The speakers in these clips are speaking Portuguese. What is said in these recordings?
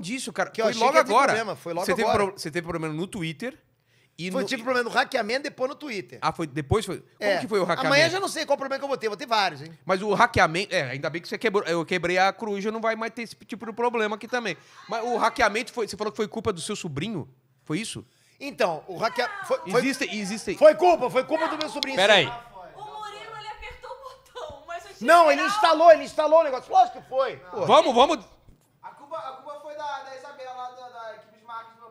disso, cara. Que foi logo que agora. Problema, foi logo você agora. Teve pro... Você teve problema no Twitter. E foi, no... Tive tipo problema no hackeamento depois no Twitter. Ah, foi depois? Foi... É. Como que foi o hackeamento? Amanhã já não sei qual problema que eu vou ter, vou ter vários, hein? Mas o hackeamento. É, ainda bem que você quebrou. Eu quebrei a Cruz já não vai mais ter esse tipo de problema aqui também. Mas o hackeamento foi. Você falou que foi culpa do seu sobrinho? Foi isso? Então, o hackeamento. Foi, foi... Existem, existem. Foi culpa, foi culpa do meu sobrinho. Peraí. Sim. Não, ele instalou, ele instalou o negócio. Lógico que foi. Não. Vamos, vamos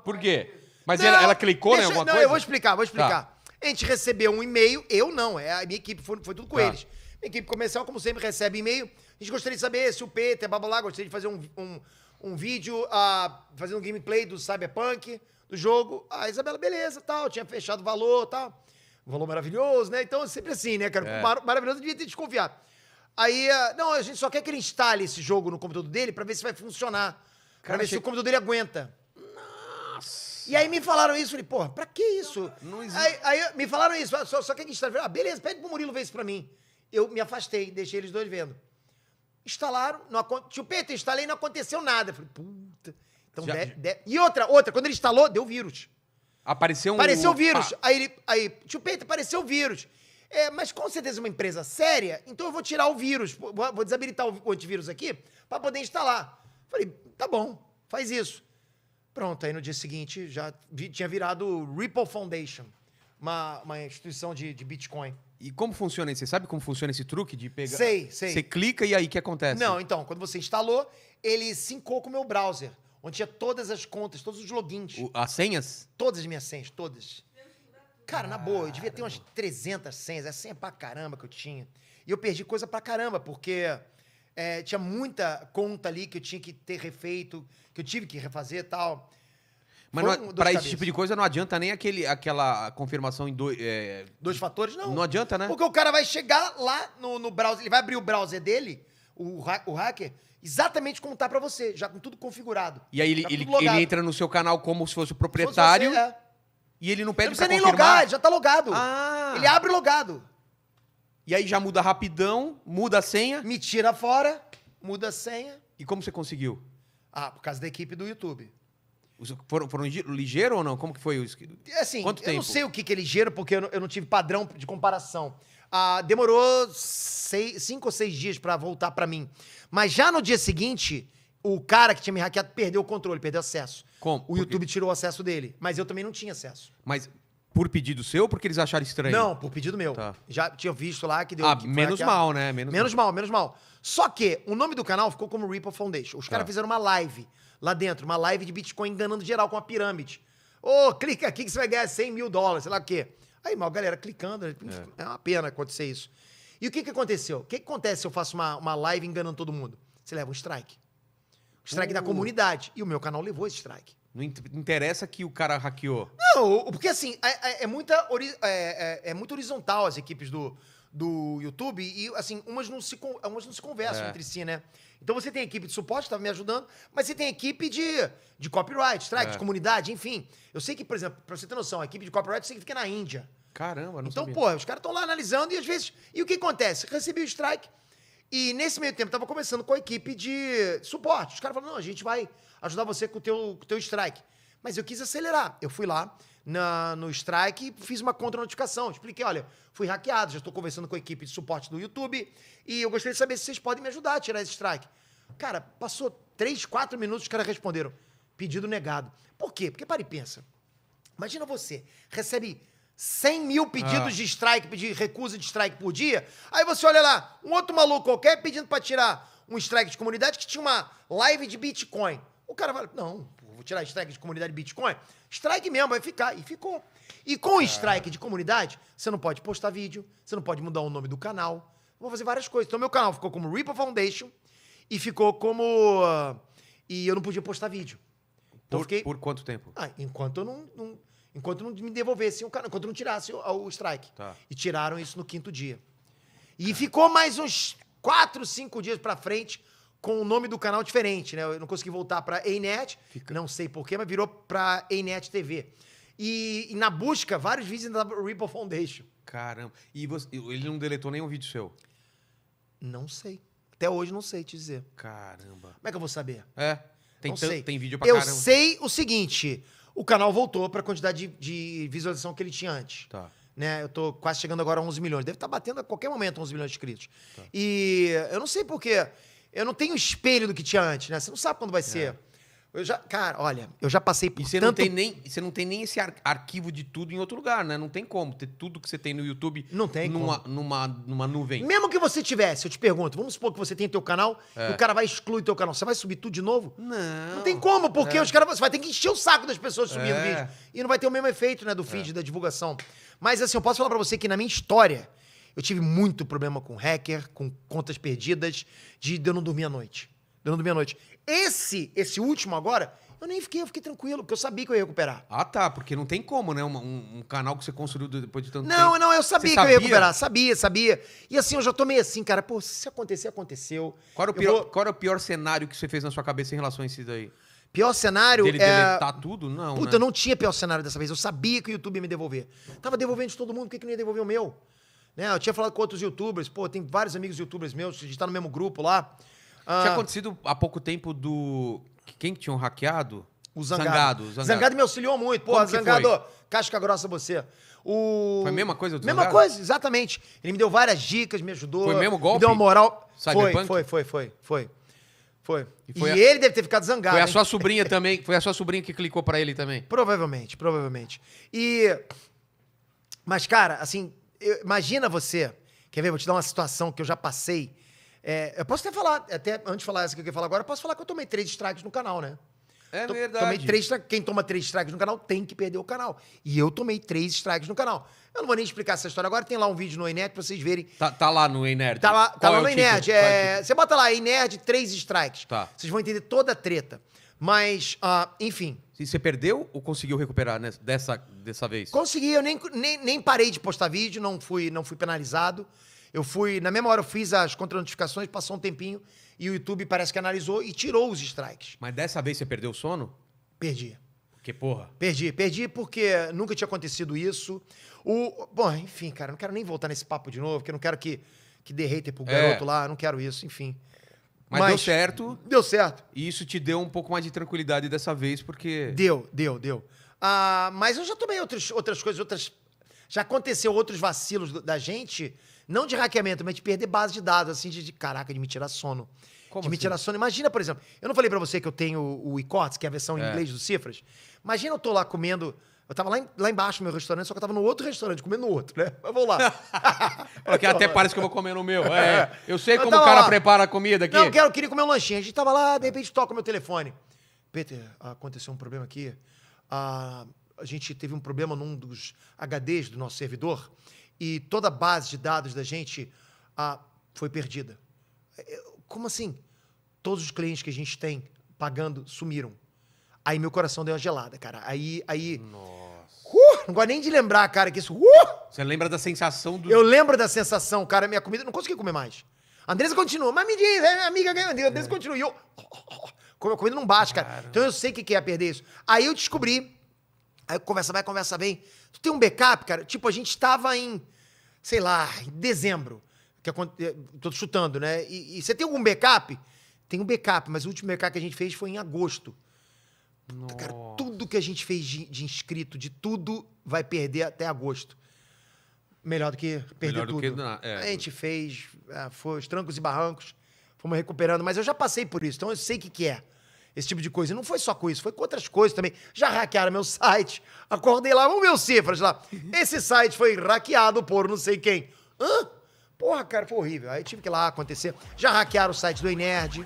Por quê? Mas não, ela, ela, clicou né, deixa, em alguma não, coisa? Não, eu vou explicar, vou explicar. Tá. A gente recebeu um e-mail, eu não, é, a minha equipe foi, foi tudo com tá. eles. Minha equipe comercial, como sempre, recebe e-mail. A gente gostaria de saber se o Peter, babalá, gostaria de fazer um, um, um vídeo, uh, ah, fazendo um gameplay do Cyberpunk, do jogo. Ah, a Isabela, beleza, tal, tinha fechado o valor, tal. Um valor maravilhoso, né? Então, é sempre assim, né, cara? É. Mar maravilhoso, devia ter desconfiado. Aí, uh, não, a gente só quer que ele instale esse jogo no computador dele para ver se vai funcionar. Cara, pra ver achei... se o computador dele aguenta. E aí me falaram isso, falei, porra, pra que isso? Não existe. Aí, aí me falaram isso, só, só que a gente tá Ah, beleza, pede pro Murilo ver isso pra mim. Eu me afastei, deixei eles dois vendo. Instalaram, não aconteceu. Chupeta, instalei não aconteceu nada. Falei, puta. Então, Já, de, de... E outra, outra, quando ele instalou, deu vírus. Apareceu um. Apareceu vírus. Ah. Aí ele. Aí, Peter, apareceu vírus. É, mas com certeza é uma empresa séria, então eu vou tirar o vírus, vou desabilitar o antivírus aqui para poder instalar. Falei, tá bom, faz isso. Pronto, aí no dia seguinte já vi, tinha virado Ripple Foundation, uma, uma instituição de, de Bitcoin. E como funciona isso? Você sabe como funciona esse truque de pegar? Sei, sei. Você clica e aí o que acontece? Não, então, quando você instalou, ele sincou com o meu browser, onde tinha todas as contas, todos os logins. O, as senhas? Todas as minhas senhas, todas. Cara, na boa, eu devia ter umas 300 senhas, é senha pra caramba que eu tinha. E eu perdi coisa pra caramba, porque é, tinha muita conta ali que eu tinha que ter refeito, que eu tive que refazer e tal. Mas é um para esse tipo de coisa não adianta nem aquele, aquela confirmação em dois... É... Dois fatores, não. Não adianta, né? Porque o cara vai chegar lá no, no browser, ele vai abrir o browser dele, o, ha o hacker, exatamente como tá para você, já com tudo configurado. E aí ele, tá ele, ele, entra no seu canal como se fosse o proprietário... Fosse você, é. E ele não pede para confirmar? Não precisa nem logar, já tá logado. Ah. Ele abre logado. E aí já muda rapidão, muda a senha. Me tira fora, muda a senha. E como você conseguiu? Ah, por causa da equipe do YouTube. Foram, foram ligeiro- ou não? Como que foi isso? Assim, Quanto eu não sei o que, que é ligeiro, porque eu não, eu não tive padrão de comparação. Ah, demorou cinco ou seis dias pra voltar pra mim. Mas já no dia seguinte, o cara que tinha me hackeado perdeu o controle, perdeu acesso. Como? O YouTube tirou o acesso dele, mas eu também não tinha acesso. Mas por pedido seu porque eles acharam estranho? Não, por pedido meu. Tá. Já tinha visto lá que deu. Ah, que menos aquela... mal, né? Menos, menos mal. mal. menos mal. Só que o nome do canal ficou como Ripple Foundation. Os tá. caras fizeram uma live lá dentro, uma live de Bitcoin enganando geral com a pirâmide. Ô, oh, clica aqui que você vai ganhar 100 mil dólares, sei lá o quê. Aí, mal, galera clicando, né? é. é. uma pena acontecer isso. E o que, que aconteceu? O que, que acontece se eu faço uma, uma live enganando todo mundo? Você leva um strike. strike uh. da comunidade. E o meu canal levou esse strike. Não interessa que o cara hackeou. Não, porque assim, é, é, é muita é, é, é, muito horizontal as equipes do, do YouTube e, assim, umas não se, umas não se conversam é. entre si, né? Então você tem equipe de suporte, estava tá me ajudando, mas você tem equipe de, de copyright, strike, é. de comunidade, enfim. Eu sei que, por exemplo, pra você ter noção, a equipe de copyright você que fica na Índia. Caramba, não Então, sabia. pô, os caras estão lá analisando e às vezes. E o que acontece? Recebi o strike, e nesse meio tempo, estava começando com a equipe de suporte. Os caras falaram, não, a gente vai ajudar você com o teu, com teu strike. Mas eu quis acelerar. Eu fui lá na, no strike e fiz uma contra-notificação. Expliquei, olha, fui hackeado, já estou conversando com a equipe de suporte do YouTube e eu gostaria de saber se vocês podem me ajudar a tirar esse strike. Cara, passou três quatro minutos, os caras responderam, pedido negado. Por quê? Porque para e pensa. Imagina você, recebe 100 mil pedidos ah. de strike, de recusa de strike por dia. Aí você olha lá, um outro maluco qualquer pedindo para tirar um strike de comunidade que tinha uma live de Bitcoin. O cara fala, não, vou tirar strike de comunidade Bitcoin. Strike mesmo, vai ficar. E ficou. E com o ah. strike de comunidade, você não pode postar vídeo, você não pode mudar o nome do canal. Vou fazer várias coisas. Então, meu canal ficou como Ripple Foundation e ficou como... E eu não podia postar vídeo. Então, por, fiquei... por quanto tempo? Ah, enquanto eu não, não Enquanto não me canal, enquanto não tirasse o, o strike. Tá. E tiraram isso no quinto dia. E ficou mais uns quatro, cinco dias pra frente com o nome do canal diferente, né? Eu não consegui voltar pra Anet, não sei porquê, mas virou pra Einet TV. E, e, na busca, vários vídeos da Ripple Foundation. Caramba. E você, ele não deletou nenhum vídeo seu? Não sei. Até hoje não sei te dizer. Caramba. Como é que eu vou saber? É. Tem, não sei. tem vídeo pra eu caramba. Eu sei o seguinte: o canal voltou para a quantidade de, de, visualização que ele tinha antes. Tá. Né? Eu tô quase chegando agora a 11 milhões. Deve estar tá batendo a qualquer momento 11 milhões de inscritos. Tá. E eu não sei porquê. Eu não tenho espelho do que tinha antes, né? Você não sabe quando vai é. ser eu já, cara, olha, eu já passei por e você tanto... Não tem nem, você não tem nem esse ar, arquivo de tudo em outro lugar, né? Não tem como ter tudo que você tem no YouTube não tem numa, como. numa, numa nuvem. Mesmo que você tivesse, eu te pergunto, vamos supor que você tem teu canal é. e o cara vai excluir teu canal. Você vai subir tudo de novo? Não. Não tem como, porque é. os caras... Você vai ter que encher o saco das pessoas subindo é. vídeo. E não vai ter o mesmo efeito, né, do é. feed, da divulgação. Mas, assim, eu posso falar pra você que na minha história, eu tive muito problema com hacker, com contas perdidas, de eu não dormir à noite durando Meia-Noite. Esse, esse último agora, eu nem fiquei, eu fiquei tranquilo, porque eu sabia que eu ia recuperar. Ah, tá, porque não tem como, né? Um, um, um canal que você construiu depois de tanto não, tempo. Não, não, eu sabia você que sabia? eu ia recuperar, sabia, sabia. E assim, eu já tomei assim, cara, pô, se acontecer, aconteceu. Qual era, o pior, vou... qual era o pior cenário que você fez na sua cabeça em relação a isso daí? Pior cenário Dele é... deletar tudo? Não, Puta, né? eu não tinha pior cenário dessa vez. Eu sabia que o YouTube ia me devolver. Tava devolvendo de todo mundo, por que, que não ia devolver o meu? Né? Eu tinha falado com outros youtubers, pô, tem vários amigos youtubers meus, a gente tá no mesmo grupo lá. Ah, Tinha acontecido há pouco tempo do. Quem que tinham hackeado? O Zangado. Zangado, Zangado. Zangado me auxiliou muito. Porra, Zangado, foi? casca grossa você. O... Foi a mesma coisa do Mesma Zangado? coisa, exatamente. Ele me deu várias dicas, me ajudou. Foi mesmo golpe? Me deu uma moral. Cyberpunk? Foi, foi, foi, foi. Foi. E, foi e a... ele deve ter ficado zangado. Foi a hein? sua sobrinha também. Foi a sua sobrinha que clicou para ele também. Provavelmente, provavelmente. E. Mas, cara, assim, eu... imagina você. Quer ver? Vou te dar uma situação que eu já passei é, eu posso até falar, até antes de falar essa que eu ia falar agora, eu posso falar que eu tomei três strikes no canal, né? É T verdade. Tomei três, quem toma três strikes no canal tem que perder o canal. E eu tomei três strikes no canal. Eu não vou nem explicar essa história agora, tem lá um vídeo no Enerd pra vocês verem. Tá, tá lá no Enerd. Tá lá, tá lá é no Enerd. É, você bota lá, Enerd, três strikes. Tá. Vocês vão entender toda a treta. Mas, uh, enfim. E você perdeu ou conseguiu recuperar né, dessa, dessa vez? Consegui, eu nem, nem, nem parei de postar vídeo, não fui, não fui penalizado. Eu fui, na mesma hora eu fiz as contranotificações, passou um tempinho e o YouTube parece que analisou e tirou os strikes. Mas dessa vez você perdeu o sono? Perdi. Que porra? Perdi, perdi porque nunca tinha acontecido isso. O, bom, enfim, cara, não quero nem voltar nesse papo de novo, porque eu não quero que que dê hater pro é. garoto lá, não quero isso, enfim. Mas, Mas, deu certo. Deu certo. E isso te deu um pouco mais de tranquilidade dessa vez, porque. Deu, deu, deu. Ah, mas eu já tomei outros, outras coisas, outras. Já aconteceu outros vacilos da gente não de hackeamento, mas de perder base de dados, assim, de, de caraca, de me tirar sono. Como de me assim? tirar sono. Imagina, por exemplo, eu não falei para você que eu tenho o iCots, que é a versão é. em inglês dos cifras. Imagina eu tô lá comendo. Eu tava lá, em, lá embaixo no meu restaurante, só que eu tava no outro restaurante, comendo no outro, né? Mas vou lá. Porque até parece que eu vou comer no meu. É, é. eu sei eu como o cara lá. prepara a comida aqui. Não, eu, quero, eu queria comer um lanchinho. A gente tava lá, de repente toca o meu telefone. Peter, aconteceu um problema aqui. Ah, a gente teve um problema num dos HDs do nosso servidor e toda a base de dados da gente ah, foi perdida. Como assim? Todos os clientes que a gente tem pagando sumiram. Aí meu coração deu uma gelada, cara. Aí. aí Nossa. Uh, não gosto nem de lembrar, cara, que isso. Uh, Você lembra da sensação do. Eu lembro da sensação, cara. Minha comida, não consegui comer mais. A Andressa continua, mas me diz, amiga ganhou. A Andressa é. continua. E eu. Oh, oh, oh, comida não bate, cara. cara. Então eu sei o que é perder isso. Aí eu descobri Aí conversa vai, conversa bem. Tu tem um backup, cara? Tipo, a gente estava em, sei lá, em dezembro. Que eh, tô chutando, né? E, e você tem algum backup? Tem um backup, mas o último backup que a gente fez foi em agosto. Cara, tudo que a gente fez de, de, inscrito, de tudo, vai perder até agosto. Melhor do que perder Melhor tudo. Na, é, a gente fez, é, foi os trancos e barrancos, fomos recuperando, mas eu já passei por isso, então eu sei o que, que é esse tipo de coisa. E não foi só com isso, foi com outras coisas também. Já hackearam meu site. Acordei lá, vamos ver os cifras lá. Esse site foi hackeado por não sei quem. Hã? Porra, cara, foi horrível. Aí tive que ir lá acontecer. Já hackearam o site do Inerd